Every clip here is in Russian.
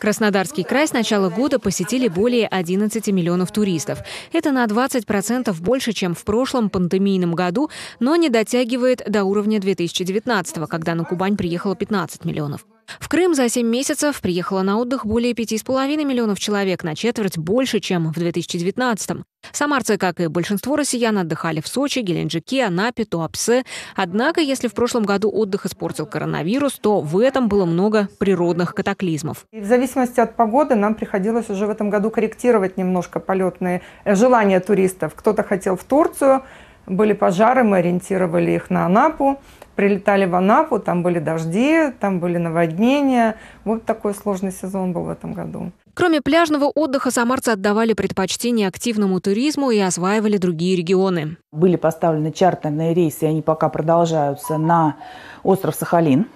Краснодарский край с начала года посетили более 11 миллионов туристов. Это на 20% больше, чем в прошлом пандемийном году, но не дотягивает до уровня 2019, когда на Кубань приехало 15 миллионов. В Крым за 7 месяцев приехало на отдых более 5,5 миллионов человек, на четверть больше, чем в 2019 -м. Самарцы, как и большинство россиян, отдыхали в Сочи, Геленджике, Анапе, Туапсе. Однако, если в прошлом году отдых испортил коронавирус, то в этом было много природных катаклизмов. И в зависимости от погоды нам приходилось уже в этом году корректировать немножко полетные э, желания туристов. Кто-то хотел в Турцию, были пожары, мы ориентировали их на Анапу, прилетали в Анапу, там были дожди, там были наводнения. Вот такой сложный сезон был в этом году. Кроме пляжного отдыха, самарцы отдавали предпочтение активному туризму и осваивали другие регионы. Были поставлены чартерные рейсы, они пока продолжаются, на остров Сахалин.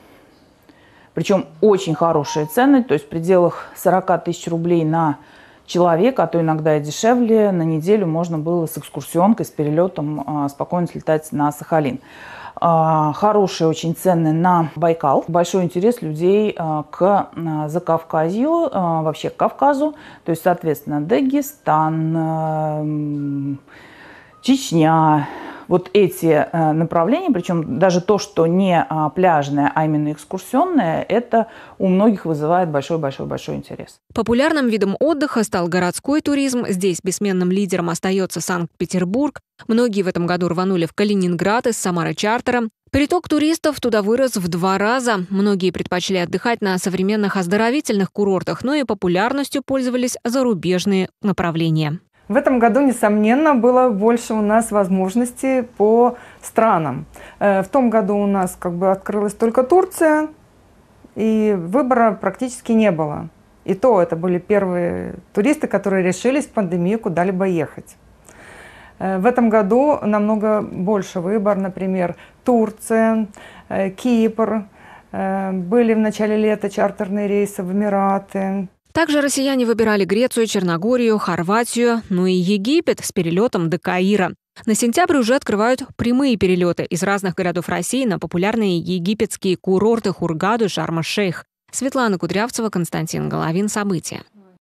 Причем очень хорошие цены, то есть в пределах 40 тысяч рублей на человек, а то иногда и дешевле, на неделю можно было с экскурсионкой, с перелетом а, спокойно слетать на Сахалин а, хорошие, очень цены на Байкал. Большой интерес людей а, к Закавказью, вообще к Кавказу. То есть, соответственно, Дагестан, Чечня, вот эти э, направления, причем даже то, что не а, пляжное, а именно экскурсионное, это у многих вызывает большой-большой-большой интерес. Популярным видом отдыха стал городской туризм. Здесь бессменным лидером остается Санкт-Петербург. Многие в этом году рванули в Калининград из Самары чартером. Приток туристов туда вырос в два раза. Многие предпочли отдыхать на современных оздоровительных курортах, но и популярностью пользовались зарубежные направления. В этом году, несомненно, было больше у нас возможностей по странам. Э, в том году у нас как бы открылась только Турция, и выбора практически не было. И то это были первые туристы, которые решились в пандемию куда-либо ехать. Э, в этом году намного больше выбор, например, Турция, э, Кипр, были в начале лета чартерные рейсы в Эмираты, также россияне выбирали Грецию, Черногорию, Хорватию, ну и Египет с перелетом до Каира. На сентябрь уже открывают прямые перелеты из разных городов России на популярные египетские курорты Хургаду и Шарма-Шейх. Светлана Кудрявцева, Константин Головин. События.